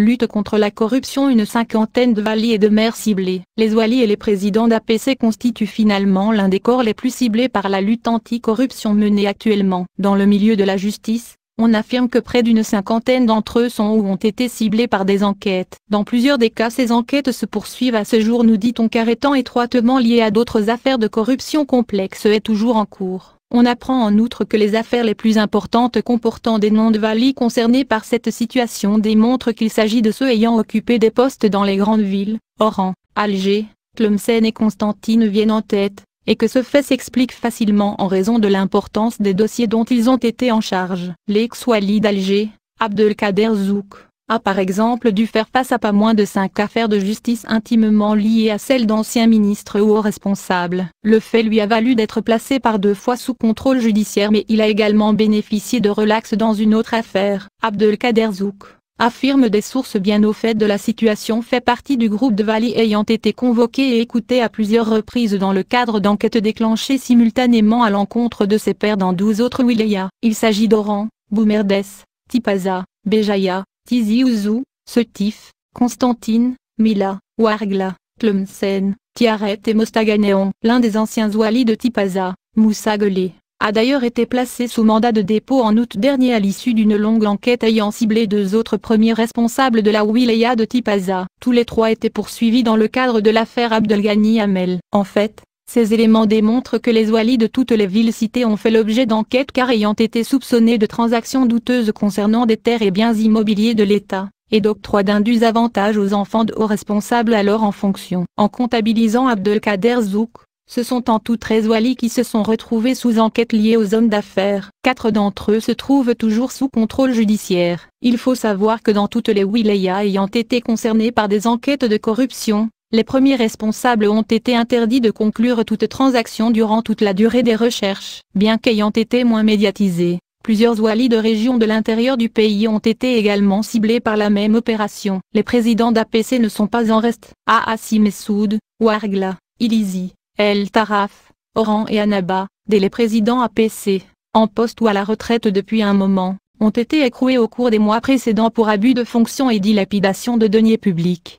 Lutte contre la corruption Une cinquantaine de valis et de maires ciblés. Les walis et les présidents d'APC constituent finalement l'un des corps les plus ciblés par la lutte anti-corruption menée actuellement. Dans le milieu de la justice, on affirme que près d'une cinquantaine d'entre eux sont ou ont été ciblés par des enquêtes. Dans plusieurs des cas, ces enquêtes se poursuivent à ce jour, nous dit-on, car étant étroitement liées à d'autres affaires de corruption complexe est toujours en cours. On apprend en outre que les affaires les plus importantes comportant des noms de valis concernés par cette situation démontrent qu'il s'agit de ceux ayant occupé des postes dans les grandes villes, Oran, Alger, Tlemcen et Constantine viennent en tête, et que ce fait s'explique facilement en raison de l'importance des dossiers dont ils ont été en charge. L'ex-Wali d'Alger, Abdelkader Zouk, a par exemple dû faire face à pas moins de cinq affaires de justice intimement liées à celles d'anciens ministres ou aux responsables. Le fait lui a valu d'être placé par deux fois sous contrôle judiciaire mais il a également bénéficié de relax dans une autre affaire. Abdelkader Zouk affirme des sources bien au fait de la situation fait partie du groupe de Vali ayant été convoqué et écouté à plusieurs reprises dans le cadre d'enquêtes déclenchées simultanément à l'encontre de ses pairs dans 12 autres wilayas. Il s'agit d'Oran, Boumerdès, Tipaza, Béjaïa, Tizi Ouzou, Setif, Constantine, Mila, Wargla, Tlemcen, Tiaret et Mostaganéon. L'un des anciens wali de Tipaza, Moussa Gueli a d'ailleurs été placé sous mandat de dépôt en août dernier à l'issue d'une longue enquête ayant ciblé deux autres premiers responsables de la wilaya de Tipaza. Tous les trois étaient poursuivis dans le cadre de l'affaire Abdelghani Amel. En fait, ces éléments démontrent que les walis de toutes les villes citées ont fait l'objet d'enquêtes car ayant été soupçonnés de transactions douteuses concernant des terres et biens immobiliers de l'État, et d'octroi d'indus avantages aux enfants de hauts responsables alors en fonction. En comptabilisant Abdelkader Zouk, ce sont en tout 13 walis qui se sont retrouvés sous enquête liée aux hommes d'affaires. Quatre d'entre eux se trouvent toujours sous contrôle judiciaire. Il faut savoir que dans toutes les wilayas ayant été concernées par des enquêtes de corruption, les premiers responsables ont été interdits de conclure toute transaction durant toute la durée des recherches. Bien qu'ayant été moins médiatisés, plusieurs Walis de régions de l'intérieur du pays ont été également ciblés par la même opération. Les présidents d'APC ne sont pas en reste. Aassim Messoud, Ouargla, Ilizi, El Taraf, Oran et Anaba, dès les présidents APC, en poste ou à la retraite depuis un moment, ont été écroués au cours des mois précédents pour abus de fonction et dilapidation de deniers publics.